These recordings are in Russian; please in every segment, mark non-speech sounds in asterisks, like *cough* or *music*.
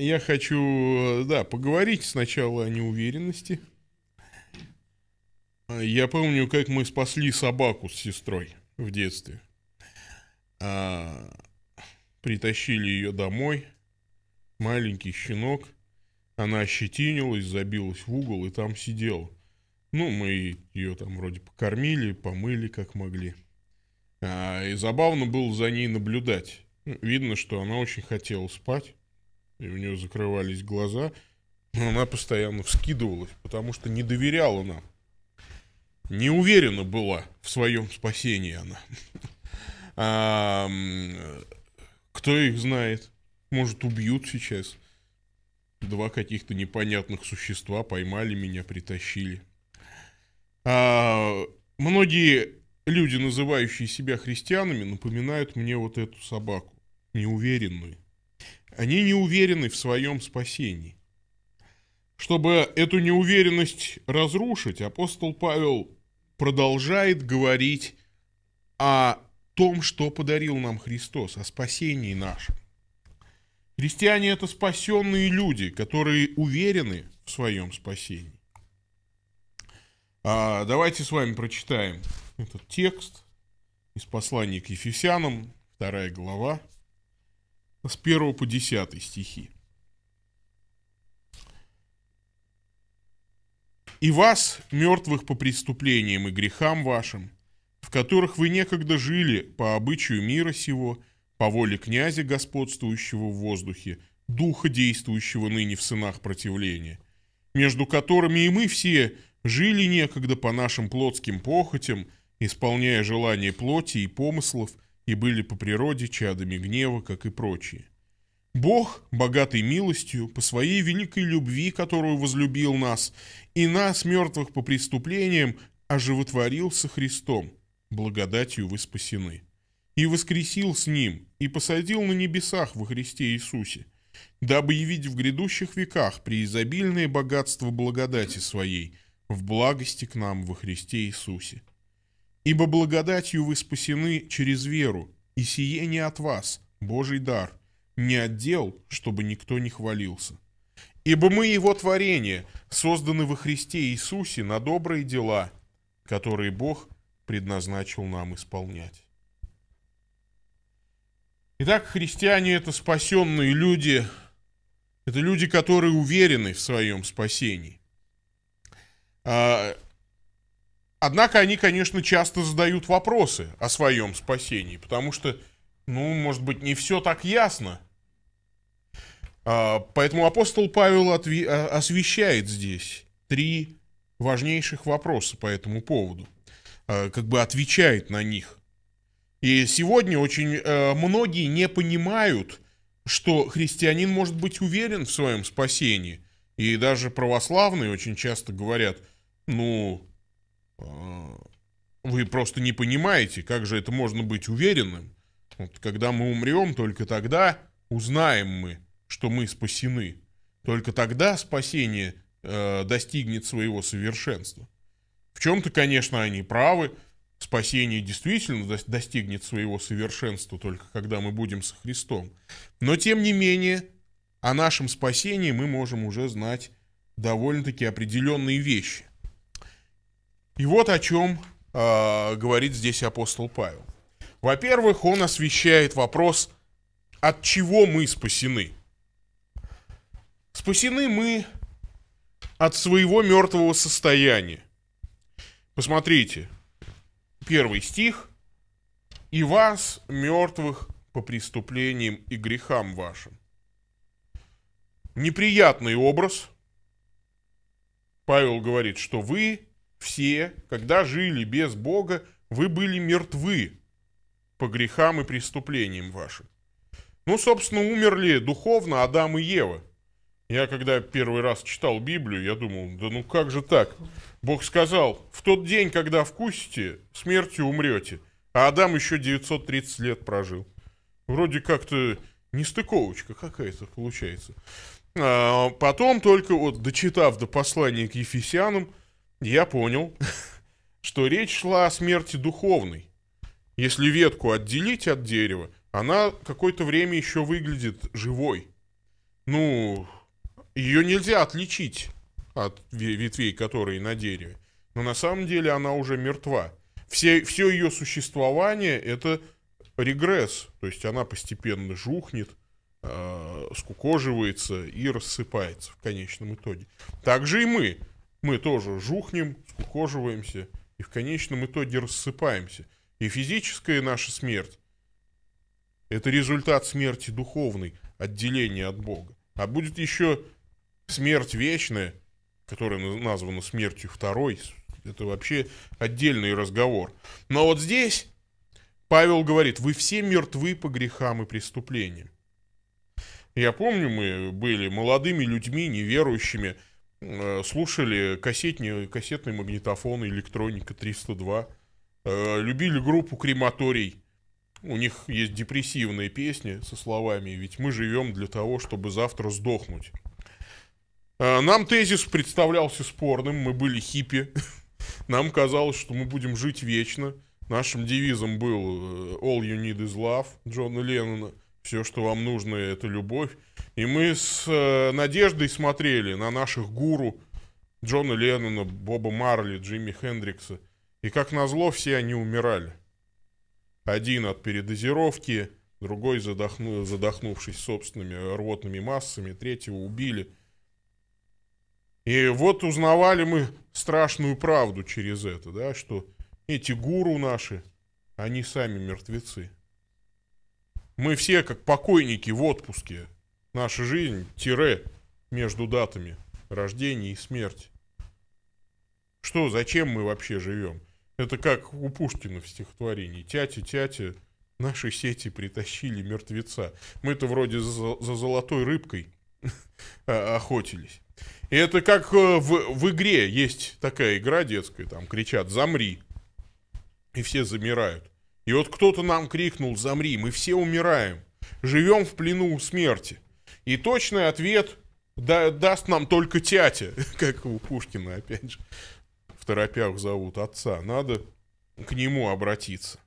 Я хочу, э, да, поговорить сначала о неуверенности. Я помню, как мы спасли собаку с сестрой в детстве. А, притащили ее домой. Маленький щенок. Она ощетинилась, забилась в угол и там сидела. Ну, мы ее там вроде покормили, помыли как могли. А, и забавно было за ней наблюдать. Видно, что она очень хотела спать и у нее закрывались глаза, но она постоянно вскидывалась, потому что не доверяла нам. Не уверена была в своем спасении она. *laughs* А, кто их знает? Может, убьют сейчас? Два каких-то непонятных существа поймали меня, притащили. А, многие люди, называющие себя христианами, напоминают мне вот эту собаку, неуверенную. Они не уверены в своем спасении. Чтобы эту неуверенность разрушить, апостол Павел продолжает говорить о том, что подарил нам Христос, о спасении нашем. Христиане – это спасенные люди, которые уверены в своем спасении. А давайте с вами прочитаем этот текст из послания к Ефесянам, вторая глава, с 1 по 10 стихи. «И вас, мертвых по преступлениям и грехам вашим, в которых вы некогда жили по обычаю мира сего, по воле князя, господствующего в воздухе, духа, действующего ныне в сынах противления, между которыми и мы все жили некогда по нашим плотским похотям, исполняя желания плоти и помыслов – и были по природе чадами гнева, как и прочие. Бог, богатый милостью, по своей великой любви, которую возлюбил нас, и нас, мертвых по преступлениям, оживотворился Христом, благодатью вы спасены, и воскресил с Ним, и посадил на небесах во Христе Иисусе, дабы явить в грядущих веках преизобильное богатство благодати Своей в благости к нам во Христе Иисусе, Ибо благодатью вы спасены через веру, и сие не от вас, Божий дар, не от дел, чтобы никто не хвалился. Ибо мы его творение, созданы во Христе Иисусе на добрые дела, которые Бог предназначил нам исполнять. Итак, христиане – это спасенные люди, это люди, которые уверены в своем спасении. А Однако они, конечно, часто задают вопросы о своем спасении, потому что, ну, может быть, не все так ясно. А, поэтому апостол Павел отве- а, освещает здесь три важнейших вопроса по этому поводу, а, как бы отвечает на них. И сегодня очень э, многие не понимают, что христианин может быть уверен в своем спасении. И даже православные очень часто говорят, ну, вы просто не понимаете, как же это можно быть уверенным. Вот, когда мы умрем, только тогда узнаем мы, что мы спасены. Только тогда спасение э, достигнет своего совершенства. В чем-то, конечно, они правы. Спасение действительно достигнет своего совершенства только когда мы будем со Христом. Но, тем не менее, о нашем спасении мы можем уже знать довольно-таки определенные вещи. И вот о чем э, а, говорит здесь апостол Павел. Во-первых, он освещает вопрос, от чего мы спасены. Спасены мы от своего мертвого состояния. Посмотрите, первый стих. «И вас, мертвых, по преступлениям и грехам вашим». Неприятный образ. Павел говорит, что вы все, когда жили без Бога, вы были мертвы по грехам и преступлениям вашим. Ну, собственно, умерли духовно Адам и Ева. Я когда первый раз читал Библию, я думал, да ну как же так? Бог сказал, в тот день, когда вкусите, смертью умрете. А Адам еще 930 лет прожил. Вроде как-то нестыковочка какая-то получается. А потом только, вот дочитав до послания к Ефесянам, я понял, *laughs* что речь шла о смерти духовной. Если ветку отделить от дерева, она какое-то время еще выглядит живой. Ну, ее нельзя отличить от ветвей, которые на дереве. Но на самом деле она уже мертва. Все, все ее существование это регресс. То есть она постепенно жухнет, э, скукоживается и рассыпается в конечном итоге. Так же и мы мы тоже жухнем, ухоживаемся и в конечном итоге рассыпаемся. И физическая наша смерть – это результат смерти духовной, отделения от Бога. А будет еще смерть вечная, которая названа смертью второй. Это вообще отдельный разговор. Но вот здесь Павел говорит, вы все мертвы по грехам и преступлениям. Я помню, мы были молодыми людьми, неверующими – Э, слушали кассетный, кассетный магнитофон «Электроника 302», э, любили группу «Крематорий», у них есть депрессивные песни со словами «Ведь мы живем для того, чтобы завтра сдохнуть». Э, нам тезис представлялся спорным, мы были хиппи. *laughs* Нам казалось, что мы будем жить вечно. Нашим девизом был «All you need is love» Джона Леннона. «Все, что вам нужно, это любовь». И мы с э, надеждой смотрели на наших гуру Джона Леннона, Боба Марли, Джимми Хендрикса. И, как назло, все они умирали. Один от передозировки, другой, задохну, задохнувшись собственными рвотными массами, третьего убили. И вот узнавали мы страшную правду через это, да, что эти гуру наши, они сами мертвецы. Мы все как покойники в отпуске, Наша жизнь – тире между датами рождения и смерти. Что, зачем мы вообще живем? Это как у Пушкина в стихотворении. Тятя, тятя, наши сети притащили мертвеца. Мы-то вроде за, за золотой рыбкой *laughs* охотились. И это как э, в, в игре есть такая игра детская, там кричат «замри», и все замирают. И вот кто-то нам крикнул «замри», мы все умираем, живем в плену смерти – и точный ответ да, даст нам только тятя, *laughs* как у Пушкина, опять же. В торопях зовут отца. Надо к нему обратиться.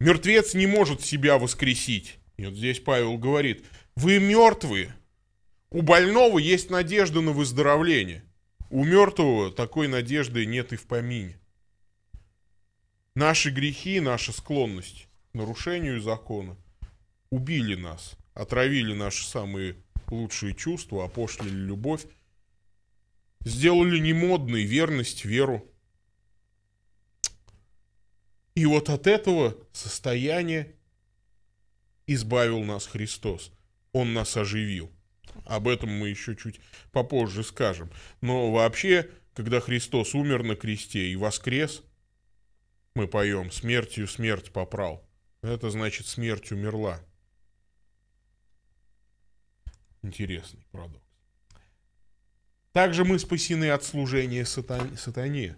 Мертвец не может себя воскресить. И вот здесь Павел говорит, вы мертвые. У больного есть надежда на выздоровление. У мертвого такой надежды нет и в помине. Наши грехи, наша склонность к нарушению закона убили нас – отравили наши самые лучшие чувства, опошлили любовь, сделали немодной верность, веру. И вот от этого состояния избавил нас Христос. Он нас оживил. Об этом мы еще чуть попозже скажем. Но вообще, когда Христос умер на кресте и воскрес, мы поем «Смертью смерть попрал». Это значит, смерть умерла. Интересный парадокс. Также мы спасены от служения сатане, сатане.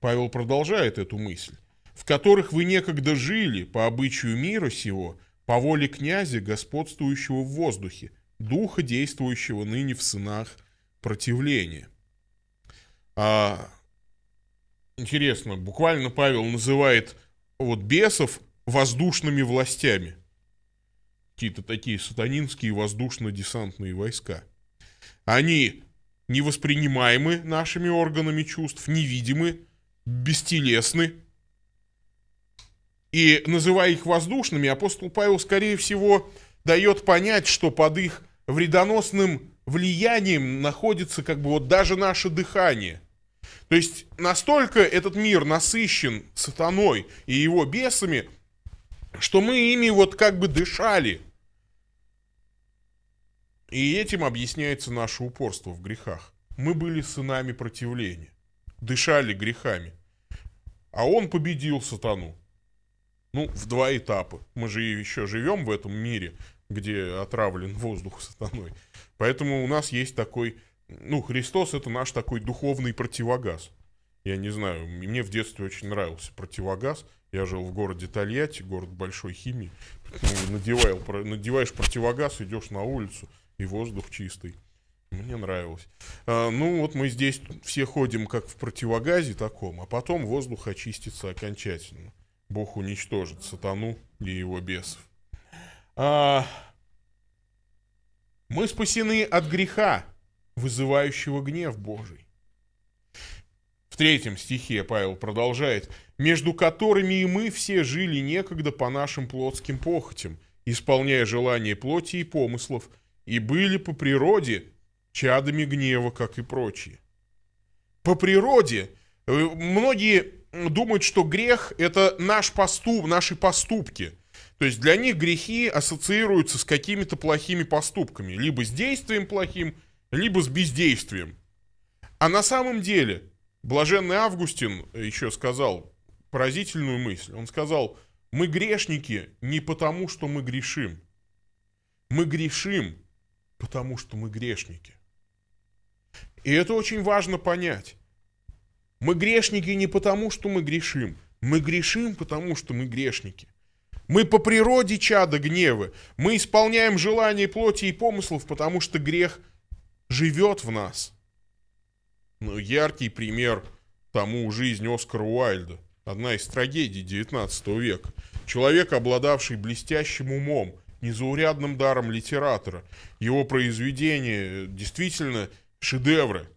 Павел продолжает эту мысль. В которых вы некогда жили по обычаю мира сего, по воле князя, господствующего в воздухе, духа, действующего ныне в сынах противления. А, интересно, буквально Павел называет вот бесов воздушными властями какие-то такие сатанинские воздушно-десантные войска. Они невоспринимаемы нашими органами чувств, невидимы, бестелесны. И называя их воздушными, апостол Павел, скорее всего, дает понять, что под их вредоносным влиянием находится как бы вот даже наше дыхание. То есть настолько этот мир насыщен сатаной и его бесами – что мы ими вот как бы дышали. И этим объясняется наше упорство в грехах. Мы были сынами противления, дышали грехами. А он победил сатану. Ну, в два этапа. Мы же еще живем в этом мире, где отравлен воздух сатаной. Поэтому у нас есть такой, ну, Христос это наш такой духовный противогаз. Я не знаю, мне в детстве очень нравился противогаз. Я жил в городе Тольятти, город большой химии. надевал, надеваешь противогаз, идешь на улицу, и воздух чистый. Мне нравилось. А, ну вот мы здесь все ходим как в противогазе таком, а потом воздух очистится окончательно. Бог уничтожит сатану и его бесов. А, мы спасены от греха, вызывающего гнев Божий. В третьем стихе Павел продолжает, «между которыми и мы все жили некогда по нашим плотским похотям, исполняя желания плоти и помыслов, и были по природе чадами гнева, как и прочие». По природе э, многие думают, что грех – это наш поступ, наши поступки. То есть для них грехи ассоциируются с какими-то плохими поступками, либо с действием плохим, либо с бездействием. А на самом деле – Блаженный Августин э, еще сказал поразительную мысль. Он сказал, мы грешники не потому, что мы грешим. Мы грешим, потому что мы грешники. И это очень важно понять. Мы грешники не потому, что мы грешим. Мы грешим, потому что мы грешники. Мы по природе чада гневы. Мы исполняем желания плоти и помыслов, потому что грех живет в нас – ну, яркий пример тому жизнь Оскара Уайльда. Одна из трагедий 19 века. Человек, обладавший блестящим умом, незаурядным даром литератора. Его произведения действительно шедевры.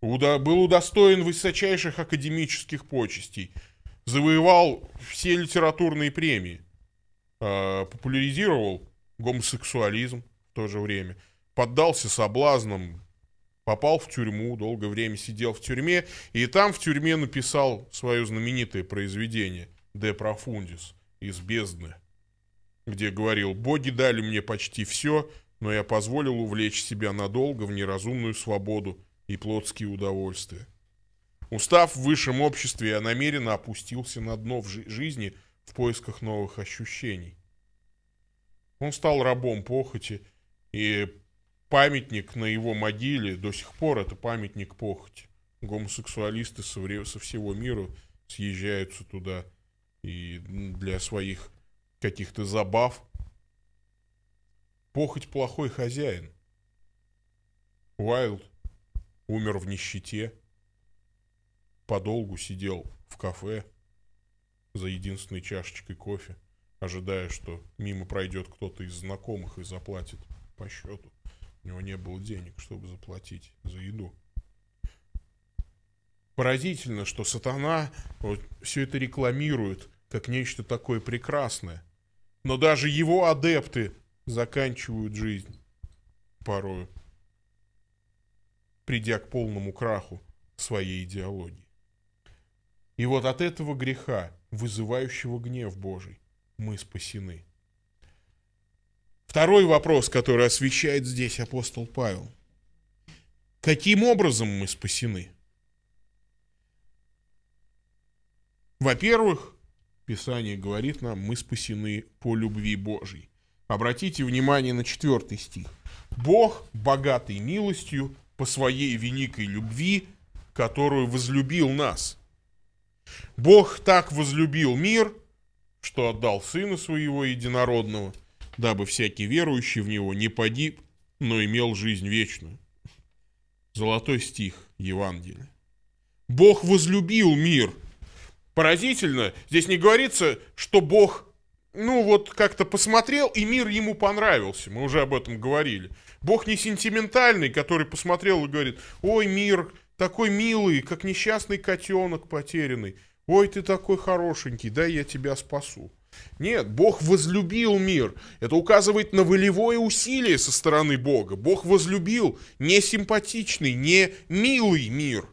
Уда был удостоен высочайших академических почестей. Завоевал все литературные премии. Э, популяризировал гомосексуализм в то же время. Поддался соблазнам попал в тюрьму, долгое время сидел в тюрьме, и там в тюрьме написал свое знаменитое произведение «De Profundis» из «Бездны», где говорил «Боги дали мне почти все, но я позволил увлечь себя надолго в неразумную свободу и плотские удовольствия». Устав в высшем обществе, я намеренно опустился на дно в жи жизни в поисках новых ощущений. Он стал рабом похоти и памятник на его могиле до сих пор это памятник похоти. Гомосексуалисты со всего мира съезжаются туда и для своих каких-то забав. Похоть плохой хозяин. Уайлд умер в нищете, подолгу сидел в кафе за единственной чашечкой кофе, ожидая, что мимо пройдет кто-то из знакомых и заплатит по счету. У него не было денег, чтобы заплатить за еду. Поразительно, что сатана вот, все это рекламирует как нечто такое прекрасное. Но даже его адепты заканчивают жизнь порою, придя к полному краху своей идеологии. И вот от этого греха, вызывающего гнев Божий, мы спасены – Второй вопрос, который освещает здесь апостол Павел. Каким образом мы спасены? Во-первых, Писание говорит нам, мы спасены по любви Божьей. Обратите внимание на четвертый стих. «Бог, богатый милостью, по своей великой любви, которую возлюбил нас». Бог так возлюбил мир, что отдал Сына Своего Единородного – дабы всякий верующий в него не погиб, но имел жизнь вечную. Золотой стих Евангелия. Бог возлюбил мир. Поразительно, здесь не говорится, что Бог, ну вот как-то посмотрел, и мир ему понравился. Мы уже об этом говорили. Бог не сентиментальный, который посмотрел и говорит, ой, мир такой милый, как несчастный котенок потерянный. Ой, ты такой хорошенький, да я тебя спасу. Нет, Бог возлюбил мир. Это указывает на волевое усилие со стороны Бога. Бог возлюбил не симпатичный, не милый мир.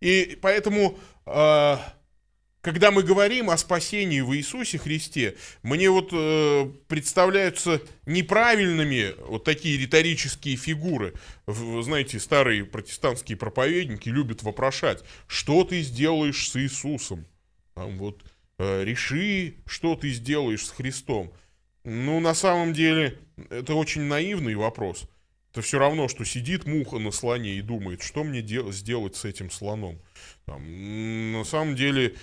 И поэтому, а, когда мы говорим о спасении в Иисусе Христе, мне вот э, представляются неправильными вот такие риторические фигуры. знаете, старые протестантские проповедники любят вопрошать, что ты сделаешь с Иисусом? Там вот Э, реши, что ты сделаешь с Христом. Ну, на самом деле, это очень наивный вопрос. Это все равно, что сидит муха на слоне и думает, что мне дел- сделать с этим слоном. Там, на самом деле,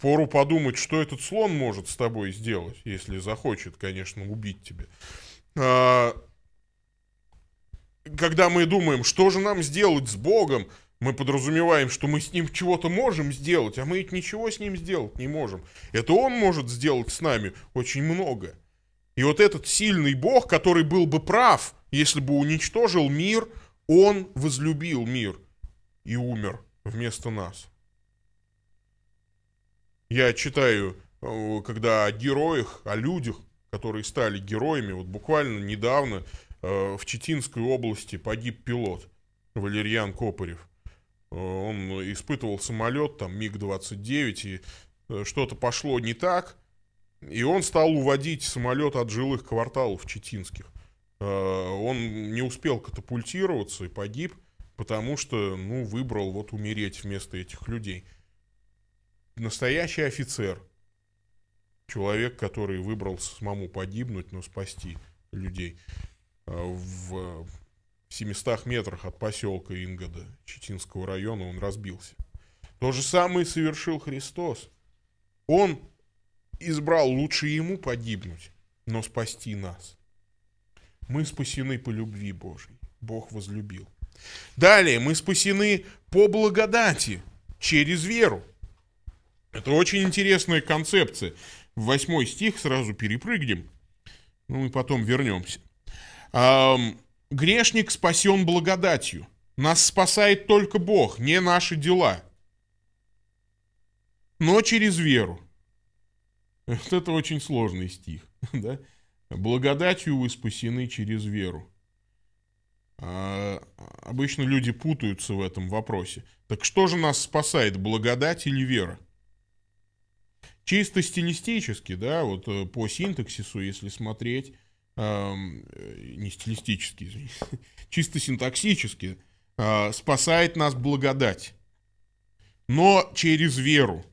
пору подумать, что этот слон может с тобой сделать, если захочет, конечно, убить тебя. А, когда мы думаем, что же нам сделать с Богом, мы подразумеваем, что мы с ним чего-то можем сделать, а мы ведь ничего с ним сделать не можем. Это он может сделать с нами очень много. И вот этот сильный бог, который был бы прав, если бы уничтожил мир, он возлюбил мир и умер вместо нас. Я читаю, э, когда о героях, о людях, которые стали героями, вот буквально недавно э, в Читинской области погиб пилот Валерьян Копарев – Э, он испытывал самолет, там, МиГ-29, и э, что-то пошло не так, и он стал уводить самолет от жилых кварталов читинских. Э, он не успел катапультироваться и погиб, потому что, ну, выбрал вот умереть вместо этих людей. Настоящий офицер. Человек, который выбрал самому погибнуть, но спасти людей в в 700 метрах от поселка Ингода Читинского района он разбился. То же самое совершил Христос. Он избрал лучше ему погибнуть, но спасти нас. Мы спасены по любви Божьей. Бог возлюбил. Далее, мы спасены по благодати, через веру. Это очень интересная концепция. восьмой стих сразу перепрыгнем, ну мы потом вернемся. Грешник спасен благодатью. Нас спасает только Бог, не наши дела. Но через веру. Вот это очень сложный стих. *laughs* Да? Благодатью вы спасены через веру. А, обычно люди путаются в этом вопросе. Так что же нас спасает, благодать или вера? Чисто стилистически, да, вот э, по синтаксису, если смотреть, Эм, э, не стилистически, извините, *laughs* чисто синтаксически, э, спасает нас благодать. Но через веру.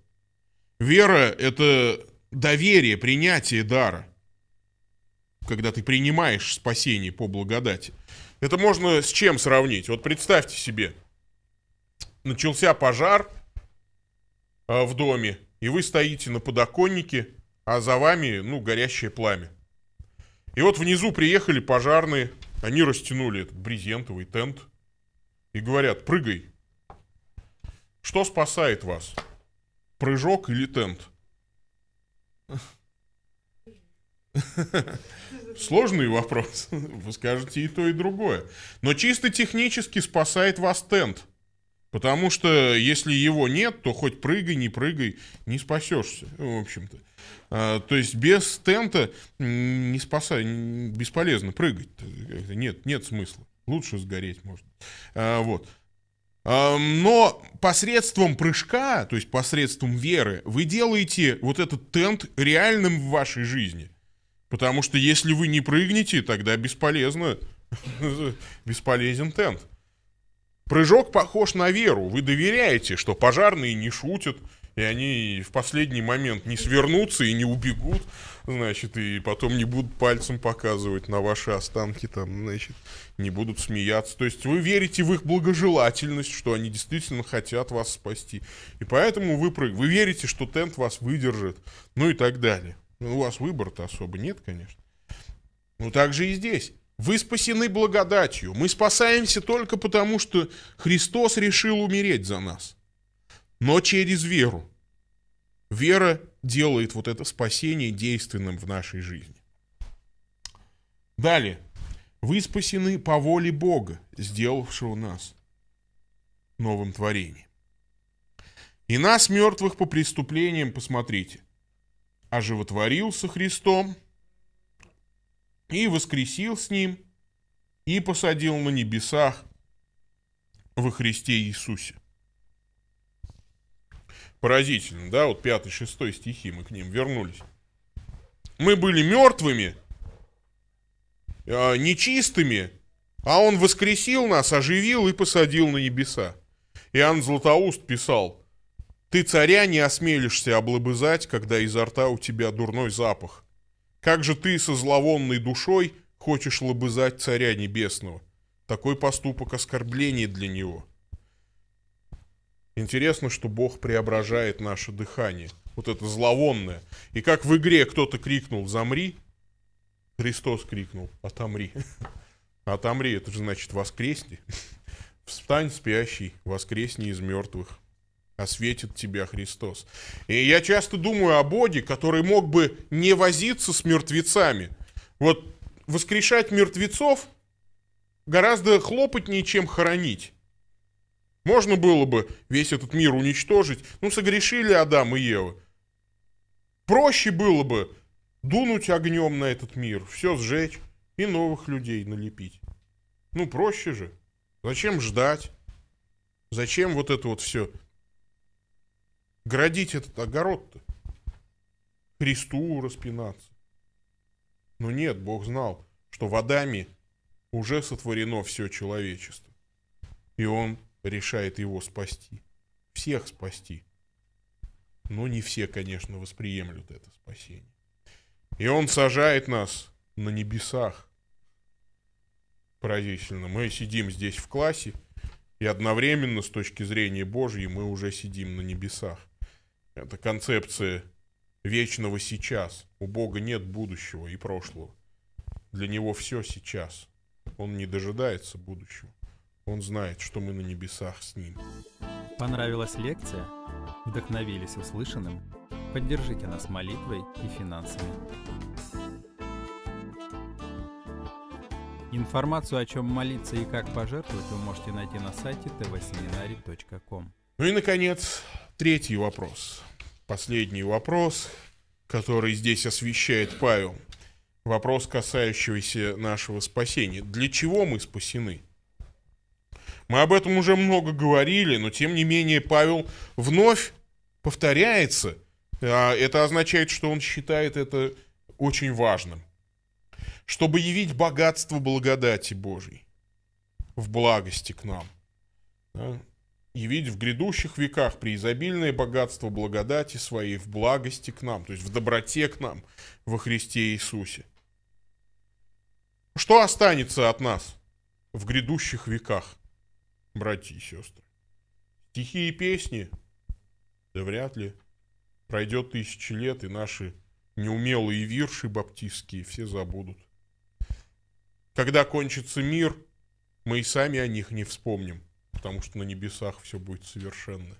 Вера – это доверие, принятие дара. Когда ты принимаешь спасение по благодати. Это можно с чем сравнить? Вот представьте себе, начался пожар э, в доме, и вы стоите на подоконнике, а за вами, ну, горящее пламя. И вот внизу приехали пожарные, они растянули этот брезентовый тент и говорят, прыгай. Что спасает вас? Прыжок или тент? Сложный вопрос. Вы скажете и то, и другое. Но чисто технически спасает вас тент – Потому что если его нет, то хоть прыгай, не прыгай, не спасешься, в общем-то. А, то есть без тента не спасай, бесполезно прыгать. Нет, нет смысла. Лучше сгореть может. А, вот. А, но посредством прыжка, то есть посредством веры, вы делаете вот этот тент реальным в вашей жизни. Потому что если вы не прыгнете, тогда бесполезно, *laughs* бесполезен тент. Прыжок похож на веру. Вы доверяете, что пожарные не шутят, и они в последний момент не свернутся и не убегут, значит, и потом не будут пальцем показывать на ваши останки, там, значит, не будут смеяться. То есть вы верите в их благожелательность, что они действительно хотят вас спасти. И поэтому вы, прыг... вы верите, что тент вас выдержит, ну и так далее. Ну, у вас выбора-то особо нет, конечно. Ну, так же и здесь. Вы спасены благодатью. Мы спасаемся только потому, что Христос решил умереть за нас. Но через веру. Вера делает вот это спасение действенным в нашей жизни. Далее. Вы спасены по воле Бога, сделавшего нас новым творением. И нас, мертвых по преступлениям, посмотрите, оживотворился а Христом – и воскресил с ним, и посадил на небесах во Христе Иисусе. Поразительно, да, вот 5-6 стихи, мы к ним вернулись. Мы были мертвыми, а, нечистыми, а Он воскресил нас, оживил и посадил на небеса. Иоанн Златоуст писал, «Ты царя не осмелишься облобызать, когда изо рта у тебя дурной запах, как же ты со зловонной душой хочешь лобызать царя небесного? Такой поступок оскорбление для него. Интересно, что Бог преображает наше дыхание. Вот это зловонное. И как в игре кто-то крикнул «Замри», Христос крикнул «Отомри». *laughs* «Отомри» — это же значит «воскресни». *laughs* «Встань, спящий, воскресни из мертвых» осветит тебя Христос. И я часто думаю о Боге, который мог бы не возиться с мертвецами. Вот воскрешать мертвецов гораздо хлопотнее, чем хоронить. Можно было бы весь этот мир уничтожить. Ну, согрешили Адам и Ева. Проще было бы дунуть огнем на этот мир, все сжечь и новых людей налепить. Ну, проще же. Зачем ждать? Зачем вот это вот все градить этот огород-то? Христу распинаться. Но нет, Бог знал, что водами уже сотворено все человечество. И он решает его спасти. Всех спасти. Но не все, конечно, восприемлют это спасение. И он сажает нас на небесах. Поразительно. Мы сидим здесь в классе, и одновременно, с точки зрения Божьей, мы уже сидим на небесах. Это концепция вечного сейчас. У Бога нет будущего и прошлого. Для него все сейчас. Он не дожидается будущего. Он знает, что мы на небесах с ним. Понравилась лекция? Вдохновились услышанным? Поддержите нас молитвой и финансами. Информацию, о чем молиться и как пожертвовать, вы можете найти на сайте tvseminary.com. Ну и, наконец, Третий вопрос. Последний вопрос, который здесь освещает Павел. Вопрос, касающийся нашего спасения. Для чего мы спасены? Мы об этом уже много говорили, но тем не менее Павел вновь повторяется. А, это означает, что он считает это очень важным. Чтобы явить богатство благодати Божьей в благости к нам явить в грядущих веках преизобильное богатство благодати своей в благости к нам, то есть в доброте к нам во Христе Иисусе. Что останется от нас в грядущих веках, братья и сестры? Стихи и песни? Да вряд ли. Пройдет тысячи лет, и наши неумелые вирши баптистские все забудут. Когда кончится мир, мы и сами о них не вспомним потому что на небесах все будет совершенно.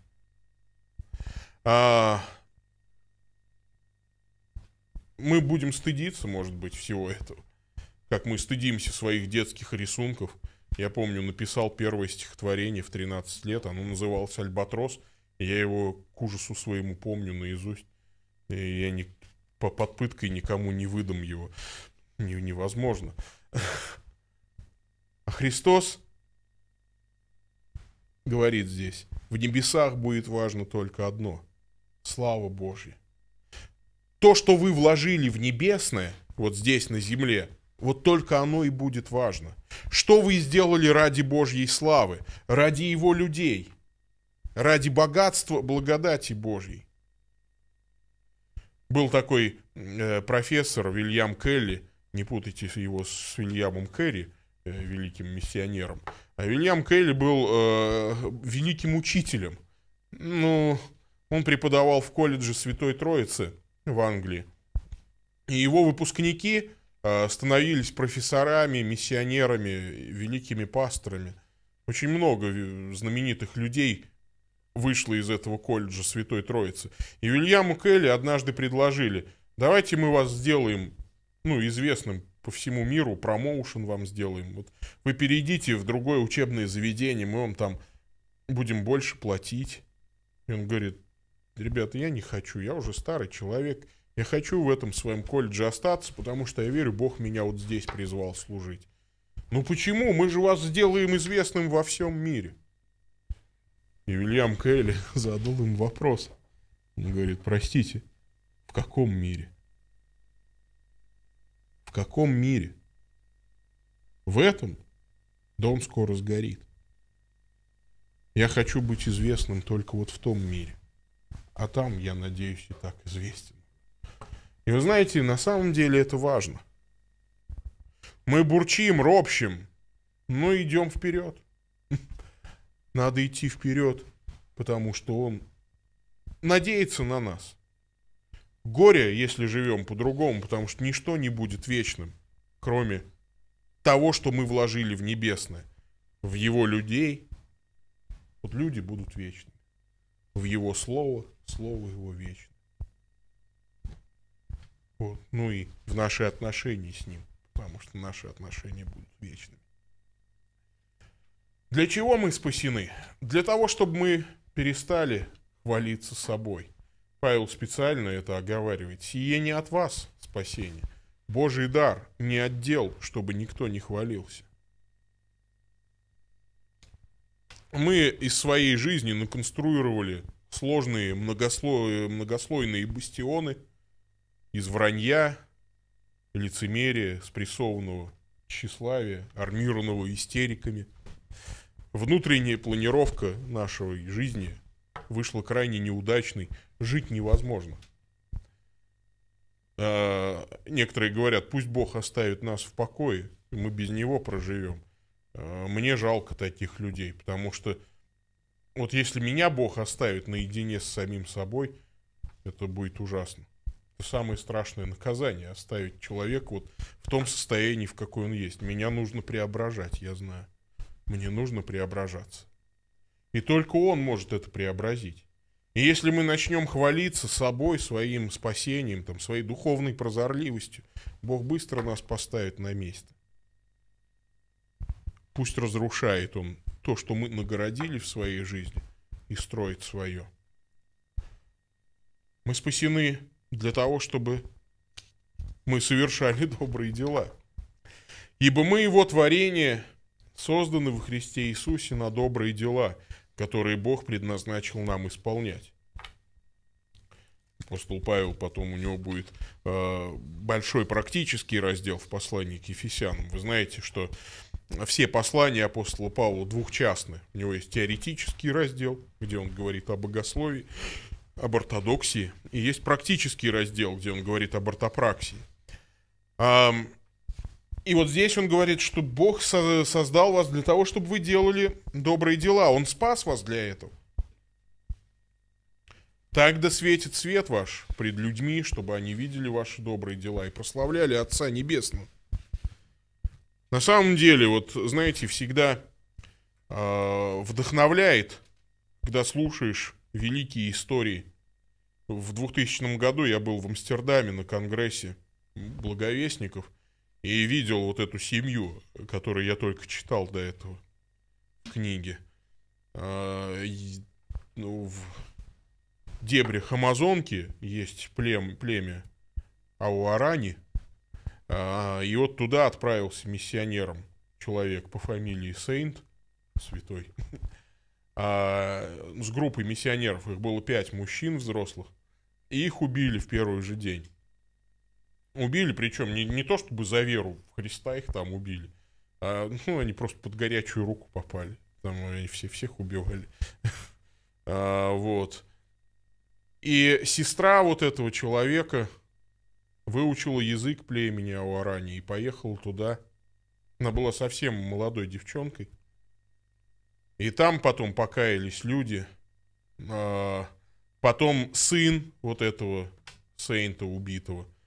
А... Мы будем стыдиться, может быть, всего этого. Как мы стыдимся своих детских рисунков. Я помню, написал первое стихотворение в 13 лет, оно называлось «Альбатрос», я его к ужасу своему помню наизусть. И я не, по подпыткой никому не выдам его. Не, невозможно. А Христос говорит здесь, в небесах будет важно только одно – слава Божья. То, что вы вложили в небесное, вот здесь на земле, вот только оно и будет важно. Что вы сделали ради Божьей славы, ради Его людей, ради богатства, благодати Божьей. Был такой э, профессор Вильям Келли, не путайте его с Вильямом Керри, Э, великим миссионером. А Вильям Келли был э, великим учителем. Ну, он преподавал в колледже Святой Троицы в Англии. И его выпускники э, становились профессорами, миссионерами, великими пасторами. Очень много э, знаменитых людей вышло из этого колледжа Святой Троицы. И Вильяму Келли однажды предложили, давайте мы вас сделаем ну, известным по всему миру, промоушен вам сделаем. Вот вы перейдите в другое учебное заведение, мы вам там будем больше платить. И он говорит, ребята, я не хочу, я уже старый человек, я хочу в этом своем колледже остаться, потому что я верю, Бог меня вот здесь призвал служить. Ну почему? Мы же вас сделаем известным во всем мире. И Вильям Келли *laughs* задал им вопрос. Он говорит, простите, в каком мире? В каком мире? В этом дом скоро сгорит. Я хочу быть известным только вот в том мире. А там, я надеюсь, и так известен. И вы знаете, на самом деле это важно. Мы бурчим, ропщим, но идем вперед. Надо идти вперед, потому что он надеется на нас горе, если живем по-другому, потому что ничто не будет вечным, кроме того, что мы вложили в небесное, в его людей. Вот люди будут вечны. В его слово, слово его вечно. Вот. Ну и в наши отношения с ним, потому что наши отношения будут вечными. Для чего мы спасены? Для того, чтобы мы перестали хвалиться собой – Павел специально это оговаривает. «Сие не от вас спасение, Божий дар, не отдел, чтобы никто не хвалился». Мы из своей жизни наконструировали сложные многослойные, многослойные бастионы из вранья, лицемерия, спрессованного тщеславия, армированного истериками. Внутренняя планировка нашей жизни – вышла крайне неудачной, жить невозможно. А, некоторые говорят, пусть Бог оставит нас в покое, мы без Него проживем. А, мне жалко таких людей, потому что вот если меня Бог оставит наедине с самим собой, это будет ужасно. Это самое страшное наказание, оставить человека вот в том состоянии, в какой он есть. Меня нужно преображать, я знаю. Мне нужно преображаться. И только он может это преобразить. И если мы начнем хвалиться собой, своим спасением, там, своей духовной прозорливостью, Бог быстро нас поставит на место. Пусть разрушает Он то, что мы нагородили в своей жизни, и строит свое. Мы спасены для того, чтобы мы совершали *laughs* добрые дела. Ибо мы Его творение созданы в Христе Иисусе на добрые дела – которые Бог предназначил нам исполнять. Апостол Павел, потом у него будет э, большой практический раздел в послании к Ефесянам. Вы знаете, что все послания апостола Павла двухчастны. У него есть теоретический раздел, где он говорит о богословии, об ортодоксии, и есть практический раздел, где он говорит об ортопраксии. И вот здесь он говорит, что Бог создал вас для того, чтобы вы делали добрые дела. Он спас вас для этого. Так да светит свет ваш пред людьми, чтобы они видели ваши добрые дела и прославляли Отца Небесного. На самом деле, вот знаете, всегда э, вдохновляет, когда слушаешь великие истории. В 2000 году я был в Амстердаме на конгрессе благовестников – и видел вот эту семью, которую я только читал до этого книги. А, и, ну, в дебрях Амазонки есть плем, племя Ауарани, а, и вот туда отправился миссионером человек по фамилии Сейнт, святой, а, с группой миссионеров, их было пять мужчин взрослых, и их убили в первый же день. Убили, причем не, не то чтобы за веру в Христа их там убили, а ну, они просто под горячую руку попали. Там они все, всех убивали. *laughs* а, вот. И сестра вот этого человека выучила язык племени Ауарани и поехала туда. Она была совсем молодой девчонкой. И там потом покаялись люди. А, потом сын вот этого Сейнта убитого –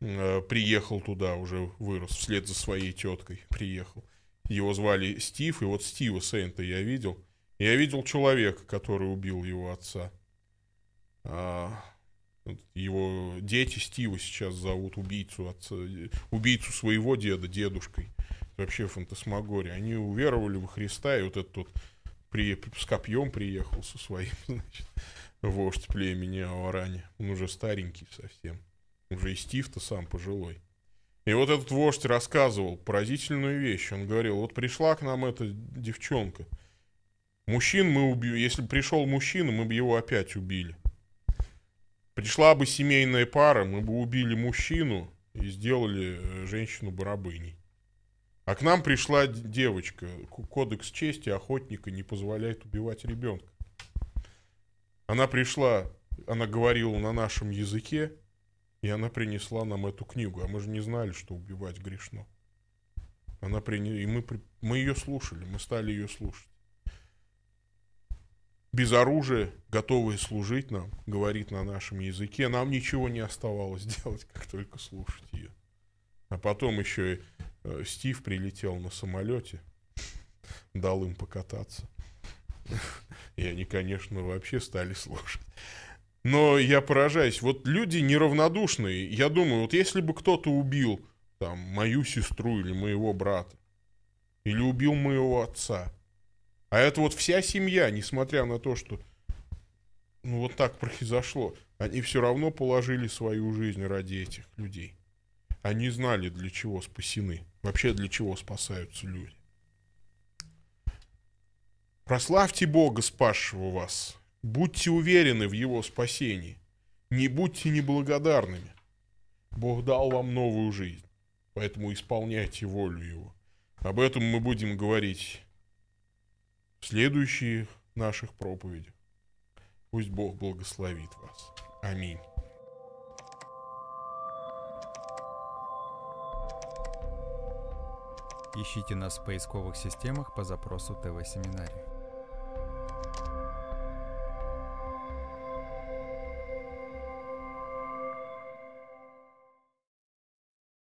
Э, приехал туда, уже вырос, вслед за своей теткой приехал. Его звали Стив, и вот Стива Сейнта я видел. Я видел человека, который убил его отца. А, его дети Стива сейчас зовут убийцу, отца, убийцу своего деда дедушкой. вообще фантасмагория. Они уверовали во Христа, и вот этот вот при, с копьем приехал со своим, *laughs* значит, вождь племени Аурани. Он уже старенький совсем. Уже и Стив-то сам пожилой. И вот этот вождь рассказывал поразительную вещь. Он говорил, вот пришла к нам эта девчонка. Мужчин мы убьем. Если бы пришел мужчина, мы бы его опять убили. Пришла бы семейная пара, мы бы убили мужчину и сделали э, женщину барабыней. А к нам пришла девочка. Кодекс чести охотника не позволяет убивать ребенка. Она пришла, она говорила на нашем языке, и она принесла нам эту книгу. А мы же не знали, что убивать грешно. Она приняла, и мы, мы ее слушали, мы стали ее слушать. Без оружия, готовые служить нам, говорит на нашем языке, нам ничего не оставалось *laughs* делать, как только слушать ее. А потом еще и э, Стив прилетел на самолете, дал им покататься. *laughs* И они, конечно, вообще стали слушать. Но я поражаюсь, вот люди неравнодушные. Я думаю, вот если бы кто-то убил там мою сестру или моего брата, или убил моего отца, а это вот вся семья, несмотря на то, что ну вот так произошло, они все равно положили свою жизнь ради этих людей. Они знали, для чего спасены, вообще для чего спасаются люди. Прославьте Бога, спасшего вас, Будьте уверены в его спасении. Не будьте неблагодарными. Бог дал вам новую жизнь, поэтому исполняйте волю его. Об этом мы будем говорить в следующих наших проповедях. Пусть Бог благословит вас. Аминь. Ищите нас в поисковых системах по запросу ТВ-семинария.